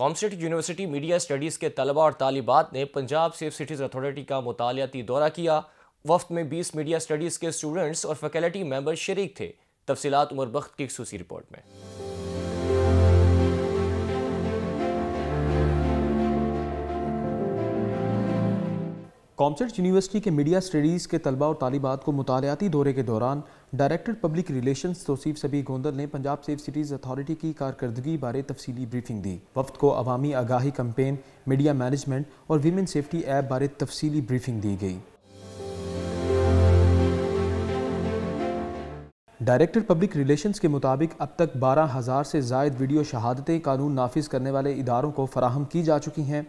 COMSATS university media studies के तलबा और तालिबात ने पंजाब सेफ सिटीज़ अथॉरिटी का मतालियाती दौरा किया वफ्त में बीस मीडिया स्टडीज़ के स्टूडेंट्स और फैकल्टी मेम्बर शरीक थे तफसीत उमर बख्त की खसूसी रिपोर्ट में कॉमचर्च यूनिवर्सिटी के मीडिया स्टडीज़ के तलबा और तालिबात को मुतालियाती दौरे के दौरान डायरेक्टर पब्लिक रिलेशन तोसीफ सभी गोंदल ने पंजाब सेफ सिटीज़ अथॉरिटी की कारकर्दगी बारे तफसीली ब्रीफिंग दी वफ्त को अवामी आगाही कम्पेन मीडिया मैनेजमेंट और वीमेन सेफ्टी ऐप बारे तफसीली ब्रीफिंग दी गई डायरेक्टर पब्लिक रिलेशंस के मुताबिक अब तक बारह हज़ार से जायद वीडियो शहादतें कानून नाफिज करने वाले इदारों को फराहम की जा चुकी हैं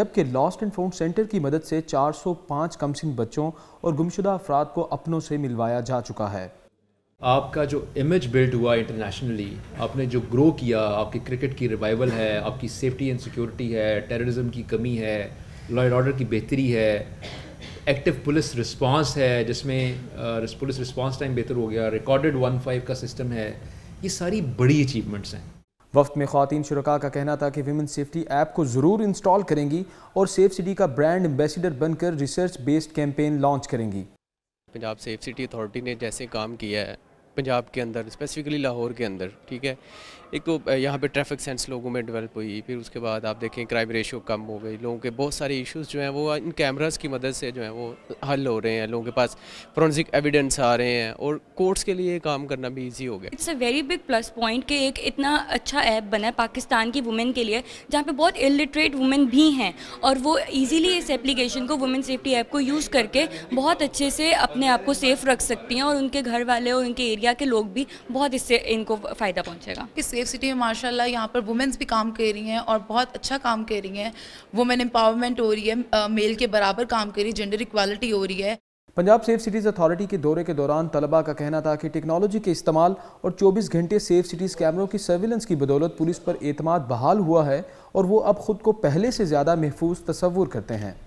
जबकि लॉस्ट एंड फाउंड सेंटर की मदद से 405 कमसिन बच्चों और गुमशुदा अफराद को अपनों से मिलवाया जा चुका है आपका जो इमेज बिल्ड हुआ इंटरनेशनली आपने जो ग्रो किया आपकी क्रिकेट की रिवाइवल है आपकी सेफ्टी एंड सिक्योरिटी है टेररिज्म की कमी है लॉ एंड ऑर्डर की बेहतरी है एक्टिव पुलिस रिस्पांस है जिसमें पुलिस रिस्पांस टाइम बेहतर हो गया रिकॉर्डेड वन फाइव का सिस्टम है ये सारी बड़ी अचीवमेंट्स हैं वफ्त में खातन शुरा का कहना था कि वीमेन सेफ्टी ऐप को ज़रूर इंस्टॉल करेंगी और सेफ सिटी का ब्रांड एम्बेसडर बनकर रिसर्च बेस्ड कैंपेन लॉन्च करेंगी पंजाब सेफ सिटी अथॉरिटी ने जैसे काम किया है पंजाब के अंदर स्पेसिफिकली लाहौर के अंदर ठीक है एक तो यहाँ पे ट्रैफिक सेंस लोगों में डेवलप हुई फिर उसके बाद आप देखें क्राइम रेशो कम हो गई लोगों के बहुत सारे इश्यूज जो हैं वो इन कैमरास की मदद से जो है वो हल हो रहे हैं लोगों के पास फोरेंसिक एविडेंस आ रहे हैं और कोर्ट्स के लिए काम करना भी ईजी हो गया it's a very big plus point कि एक इतना अच्छा ऐप बना है पाकिस्तान की वुमेन के लिए जहाँ पर बहुत इलिटरेट वुमेन भी हैं और वो ईजीली इस एप्लीकेशन को वुमेन सेफ्टी ऐप को यूज़ करके बहुत अच्छे से अपने आप को सेफ़ रख सकती हैं और उनके घर वाले और उनके एरिया एरिया के लोग भी बहुत इससे इनको फ़ायदा पहुँचेगा कि सेफ सिटी में माशाल्लाह यहाँ पर वुमेंस भी काम कर रही हैं और बहुत अच्छा काम कर रही हैं वुमेन एम्पावरमेंट हो रही है मेल के बराबर काम कर रही है जेंडर इक्वालिटी हो रही है पंजाब सेफ सिटीज़ अथॉरिटी के दौरे के दौरान तलबा का कहना था कि टेक्नोलॉजी के इस्तेमाल और 24 घंटे सेफ सिटीज़ कैमरों की सर्विलेंस की बदौलत पुलिस पर एतमाद बहाल हुआ है और वो अब ख़ुद को पहले से ज़्यादा महफूज तस्वूर करते हैं